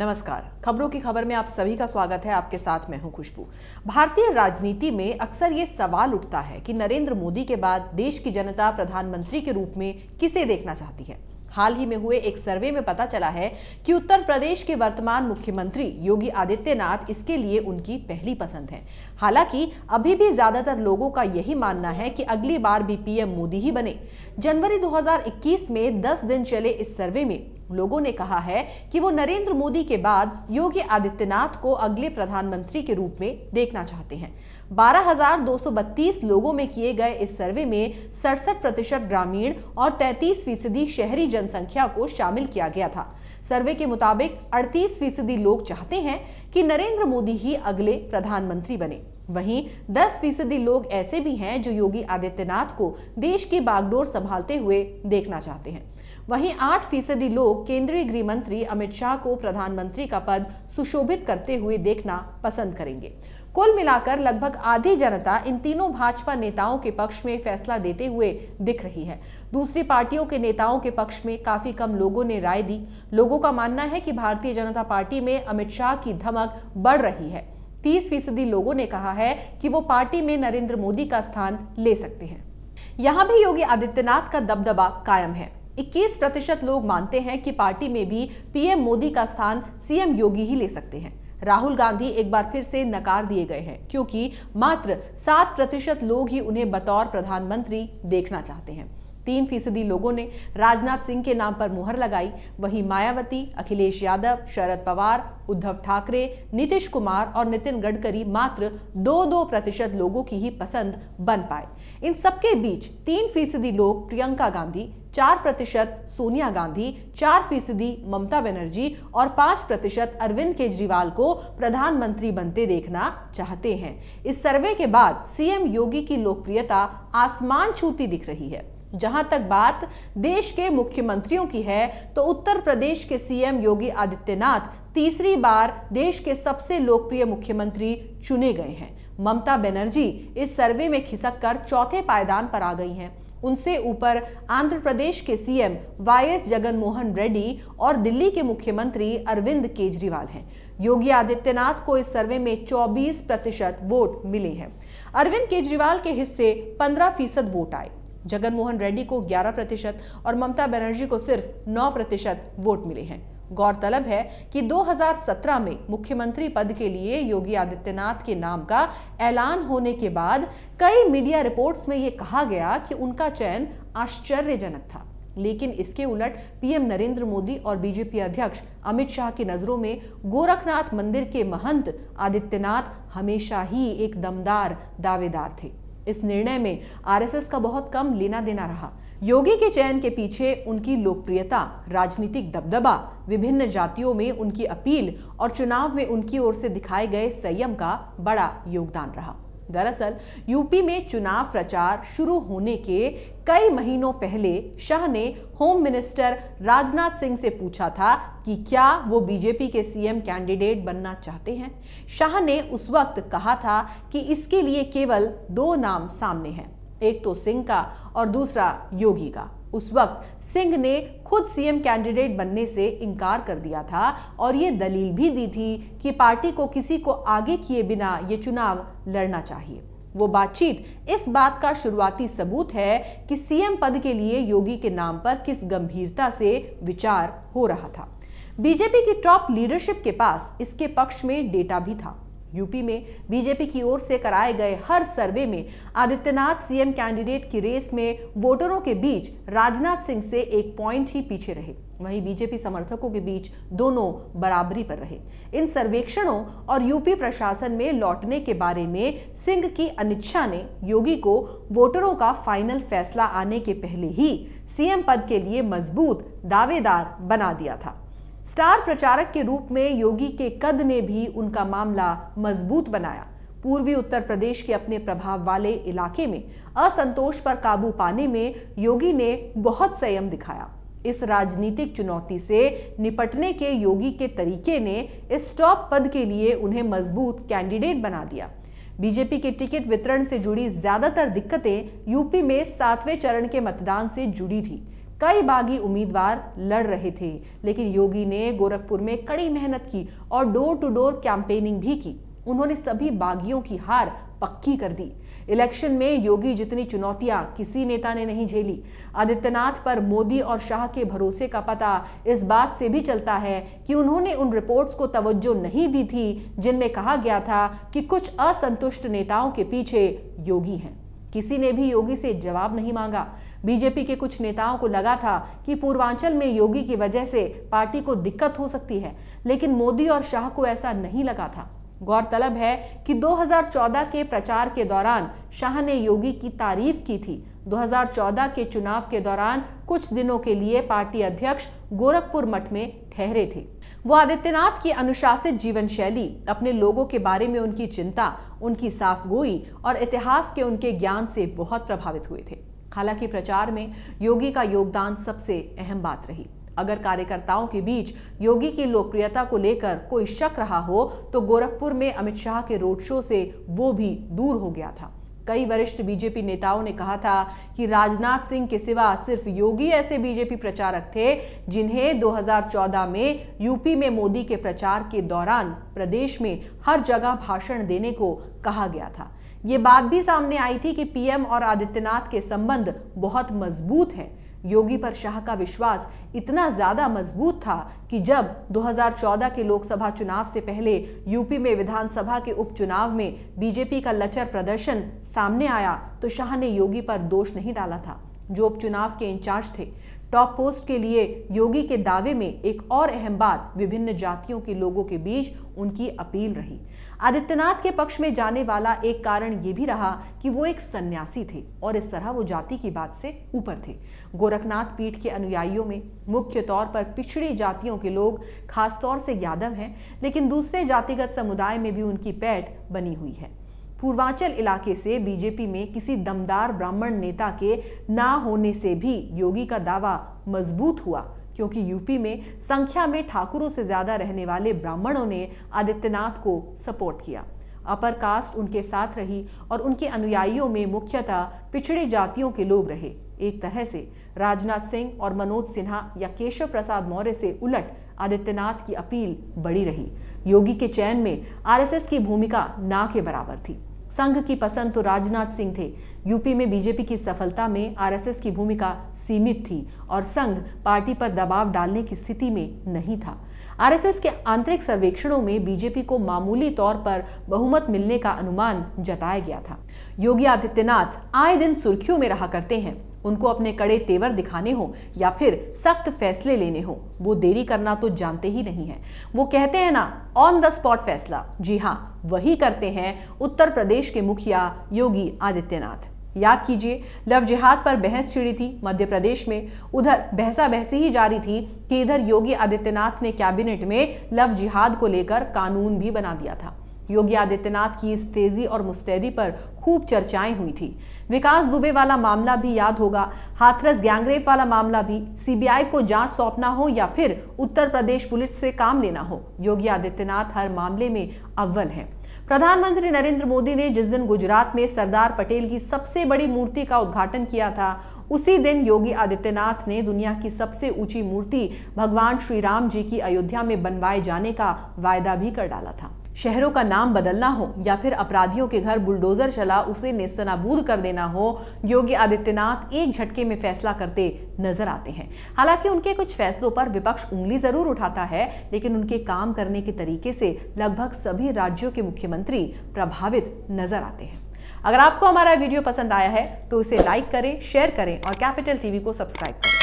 नमस्कार खबरों की खबर में आप सभी का स्वागत है आपके साथ मैं हूं खुशबू भारतीय राजनीति में अक्सर ये सवाल उठता है कि नरेंद्र मोदी के बाद देश की जनता प्रधानमंत्री के रूप में किसे देखना चाहती है हाल ही में हुए एक सर्वे में पता चला है कि उत्तर प्रदेश के वर्तमान मुख्यमंत्री योगी आदित्यनाथ इसके लिए उनकी पहली पसंद है हालांकि अभी भी ज्यादातर लोगों का यही मानना है कि अगली बार भी पीएम मोदी ही बने जनवरी 2021 में 10 दिन चले इस सर्वे में लोगों ने कहा है कि वो नरेंद्र मोदी के बाद योगी आदित्यनाथ को अगले प्रधानमंत्री के रूप में देखना चाहते हैं 12,232 लोगों में किए गए इस सर्वे में सड़सठ प्रतिशत ग्रामीण और 33 फीसदी शहरी जनसंख्या को शामिल किया गया था सर्वे के मुताबिक 38 फीसदी लोग चाहते हैं कि नरेंद्र मोदी ही अगले प्रधानमंत्री बने वहीं 10 फीसदी लोग ऐसे भी हैं जो योगी आदित्यनाथ को देश की बागडोर संभालते हुए देखना चाहते हैं वहीं आठ फीसदी लोग केंद्रीय गृह मंत्री अमित शाह को प्रधानमंत्री का पद सुशोभित करते हुए देखना पसंद करेंगे कुल मिलाकर लगभग आधी जनता इन तीनों भाजपा नेताओं के पक्ष में फैसला देते हुए दिख रही है दूसरी पार्टियों के नेताओं के पक्ष में काफी कम लोगों ने राय दी लोगों का मानना है कि भारतीय जनता पार्टी में अमित शाह की धमक बढ़ रही है तीस फीसदी लोगों ने कहा है कि वो पार्टी में नरेंद्र मोदी का स्थान ले सकते हैं यहाँ भी योगी आदित्यनाथ का दबदबा कायम है इक्कीस प्रतिशत लोग मानते हैं कि पार्टी में भी पीएम मोदी का स्थान सीएम योगी ही ले सकते हैं राहुल गांधी एक बार फिर से नकार दिए गए हैं क्योंकि मात्र सात प्रतिशत लोग ही उन्हें बतौर प्रधानमंत्री देखना चाहते हैं तीन फीसदी लोगों ने राजनाथ सिंह के नाम पर मुहर लगाई वहीं मायावती अखिलेश यादव शरद पवार उद्धव ठाकरे नीतीश कुमार और नितिन गडकरी मात्र दो दो प्रतिशत लोगों की ही पसंद बन पाए इन सबके बीच तीन फीसदी लोग प्रियंका गांधी चार प्रतिशत सोनिया गांधी चार फीसदी ममता बनर्जी और पांच प्रतिशत अरविंद केजरीवाल को प्रधानमंत्री बनते देखना चाहते हैं इस सर्वे के बाद सीएम योगी की लोकप्रियता आसमान छूती दिख रही है जहां तक बात देश के मुख्यमंत्रियों की है तो उत्तर प्रदेश के सीएम योगी आदित्यनाथ तीसरी बार देश के सबसे लोकप्रिय मुख्यमंत्री चुने गए हैं ममता बनर्जी इस सर्वे में खिसक कर चौथे पायदान पर आ गई हैं उनसे ऊपर आंध्र प्रदेश के सीएम वाईएस जगनमोहन रेड्डी और दिल्ली के मुख्यमंत्री अरविंद केजरीवाल हैं योगी आदित्यनाथ को इस सर्वे में 24 प्रतिशत वोट मिले हैं अरविंद केजरीवाल के हिस्से 15 फीसद वोट आए जगनमोहन रेड्डी को 11 प्रतिशत और ममता बनर्जी को सिर्फ 9 प्रतिशत वोट मिले हैं गौरतलब है कि 2017 में मुख्यमंत्री पद के लिए योगी आदित्यनाथ के नाम का ऐलान होने के बाद कई मीडिया रिपोर्ट्स में ये कहा गया कि उनका चयन आश्चर्यजनक था लेकिन इसके उलट पीएम नरेंद्र मोदी और बीजेपी अध्यक्ष अमित शाह की नजरों में गोरखनाथ मंदिर के महंत आदित्यनाथ हमेशा ही एक दमदार दावेदार थे इस निर्णय में आरएसएस का बहुत कम लेना देना रहा योगी के चयन के पीछे उनकी लोकप्रियता राजनीतिक दबदबा विभिन्न जातियों में उनकी अपील और चुनाव में उनकी ओर से दिखाए गए संयम का बड़ा योगदान रहा दरअसल यूपी में चुनाव प्रचार शुरू होने के कई महीनों पहले शाह ने होम मिनिस्टर राजनाथ सिंह से पूछा था कि क्या वो बीजेपी के सीएम कैंडिडेट बनना चाहते हैं शाह ने उस वक्त कहा था कि इसके लिए केवल दो नाम सामने हैं एक तो सिंह का और दूसरा योगी का उस वक्त सिंह ने खुद सीएम कैंडिडेट बनने से इनकार कर दिया था और ये दलील भी दी थी कि पार्टी को किसी को आगे किए बिना ये चुनाव लड़ना चाहिए वो बातचीत इस बात का शुरुआती सबूत है कि सीएम पद के लिए योगी के नाम पर किस गंभीरता से विचार हो रहा था बीजेपी की टॉप लीडरशिप के पास इसके पक्ष में डेटा भी था यूपी में बीजेपी की ओर से कराए गए हर सर्वे में आदित्यनाथ सीएम कैंडिडेट की रेस में वोटरों के बीच राजनाथ सिंह से एक पॉइंट ही पीछे रहे वहीं बीजेपी समर्थकों के बीच दोनों बराबरी पर रहे इन सर्वेक्षणों और यूपी प्रशासन में लौटने के बारे में सिंह की अनिच्छा ने योगी को वोटरों का फाइनल फैसला आने के पहले ही सीएम पद के लिए मजबूत दावेदार बना दिया था स्टार प्रचारक के रूप में योगी के कद ने भी उनका मामला मजबूत बनाया पूर्वी उत्तर प्रदेश के अपने प्रभाव वाले इलाके में असंतोष पर काबू पाने में योगी ने बहुत संयम दिखाया इस राजनीतिक चुनौती से निपटने के योगी के तरीके ने इस टॉप पद के लिए उन्हें मजबूत कैंडिडेट बना दिया बीजेपी के टिकट वितरण से जुड़ी ज्यादातर दिक्कतें यूपी में सातवें चरण के मतदान से जुड़ी थी कई बागी उम्मीदवार लड़ रहे थे लेकिन योगी ने गोरखपुर में कड़ी मेहनत की और डोर टू डोर कैंपेनिंग भी की उन्होंने सभी बागियों की हार पक्की कर दी इलेक्शन में योगी जितनी चुनौतियां किसी नेता ने नहीं झेली आदित्यनाथ पर मोदी और शाह के भरोसे का पता इस बात से भी चलता है कि उन्होंने उन रिपोर्ट्स को तवज्जो नहीं दी थी जिनमें कहा गया था कि कुछ असंतुष्ट नेताओं के पीछे योगी हैं किसी ने भी योगी से जवाब नहीं मांगा बीजेपी के कुछ नेताओं को लगा था कि पूर्वांचल में योगी की वजह से पार्टी को दिक्कत हो सकती है लेकिन मोदी और शाह को ऐसा नहीं लगा था गौरतलब है कि 2014 के प्रचार के दौरान शाह ने योगी की तारीफ की थी 2014 के चुनाव के दौरान कुछ दिनों के लिए पार्टी अध्यक्ष गोरखपुर मठ में ठहरे थे वो आदित्यनाथ की अनुशासित जीवन शैली अपने लोगों के बारे में उनकी चिंता उनकी साफगोई और इतिहास के उनके ज्ञान से बहुत प्रभावित हुए थे हालांकि प्रचार में योगी का योगदान सबसे अहम बात रही अगर कार्यकर्ताओं के बीच योगी की लोकप्रियता को लेकर कोई शक रहा हो तो गोरखपुर में अमित शाह के रोड शो से वो भी दूर हो गया था कई वरिष्ठ बीजेपी नेताओं ने कहा था कि राजनाथ सिंह के सिवा सिर्फ योगी ऐसे बीजेपी प्रचारक थे जिन्हें 2014 में यूपी में मोदी के प्रचार के दौरान प्रदेश में हर जगह भाषण देने को कहा गया था ये बात भी सामने आई थी कि पीएम और आदित्यनाथ के संबंध बहुत मजबूत हैं योगी पर शाह का विश्वास इतना ज्यादा मजबूत था कि जब 2014 के लोकसभा चुनाव से पहले यूपी में विधानसभा के उपचुनाव में बीजेपी का लचर प्रदर्शन सामने आया तो शाह ने योगी पर दोष नहीं डाला था जो उपचुनाव के इंचार्ज थे टॉप पोस्ट के लिए योगी के दावे में एक और अहम बात विभिन्न जातियों के लोगों के बीच उनकी अपील रही आदित्यनाथ के पक्ष में जाने वाला एक कारण ये भी रहा कि वो एक सन्यासी थे और इस तरह वो जाति की बात से ऊपर थे गोरखनाथ पीठ के अनुयायियों में मुख्य तौर पर पिछड़ी जातियों के लोग खासतौर से यादव हैं लेकिन दूसरे जातिगत समुदाय में भी उनकी पैठ बनी हुई है पूर्वांचल इलाके से बीजेपी में किसी दमदार ब्राह्मण नेता के ना होने से भी योगी का दावा मजबूत हुआ क्योंकि यूपी में संख्या में ठाकुरों से ज्यादा रहने वाले ब्राह्मणों ने आदित्यनाथ को सपोर्ट किया अपर कास्ट उनके साथ रही और उनके अनुयायियों में मुख्यतः पिछड़ी जातियों के लोग रहे एक तरह से राजनाथ सिंह और मनोज सिन्हा या केशव प्रसाद मौर्य से उलट आदित्यनाथ की अपील बड़ी रही योगी के चयन में आरएसएस की भूमिका ना के बराबर थी संघ की पसंद तो राजनाथ सिंह थे यूपी में बीजेपी की सफलता में आरएसएस की भूमिका सीमित थी और संघ पार्टी पर दबाव डालने की स्थिति में नहीं था आरएसएस के आंतरिक सर्वेक्षणों में बीजेपी को मामूली तौर पर बहुमत मिलने का अनुमान जताया गया था योगी आदित्यनाथ आए दिन सुर्खियों में रहा करते हैं उनको अपने कड़े तेवर दिखाने हो या फिर सख्त फैसले लेने हो वो देरी करना तो जानते ही नहीं है वो कहते हैं ना ऑन द स्पॉट फैसला जी हाँ वही करते हैं उत्तर प्रदेश के मुखिया योगी आदित्यनाथ याद कीजिए लव जिहाद पर बहस छिड़ी थी मध्य प्रदेश में उधर बहसा बहसी ही जारी थी कि इधर योगी आदित्यनाथ ने कैबिनेट में लव जिहाद को लेकर कानून भी बना दिया था योगी आदित्यनाथ की इस तेजी और मुस्तैदी पर खूब चर्चाएं हुई थी विकास दुबे वाला मामला भी याद होगा हाथरस गैंगरेप वाला मामला भी सीबीआई को जांच सौंपना हो या फिर उत्तर प्रदेश पुलिस से काम लेना हो योगी आदित्यनाथ हर मामले में अव्वल है प्रधानमंत्री नरेंद्र मोदी ने जिस दिन गुजरात में सरदार पटेल की सबसे बड़ी मूर्ति का उद्घाटन किया था उसी दिन योगी आदित्यनाथ ने दुनिया की सबसे ऊंची मूर्ति भगवान श्री राम जी की अयोध्या में बनवाए जाने का वायदा भी कर डाला था शहरों का नाम बदलना हो या फिर अपराधियों के घर बुलडोजर चला उसे नेस्तनाबूद कर देना हो योगी आदित्यनाथ एक झटके में फैसला करते नजर आते हैं हालांकि उनके कुछ फैसलों पर विपक्ष उंगली जरूर उठाता है लेकिन उनके काम करने के तरीके से लगभग सभी राज्यों के मुख्यमंत्री प्रभावित नजर आते हैं अगर आपको हमारा वीडियो पसंद आया है तो इसे लाइक करें शेयर करें और कैपिटल टीवी को सब्सक्राइब करें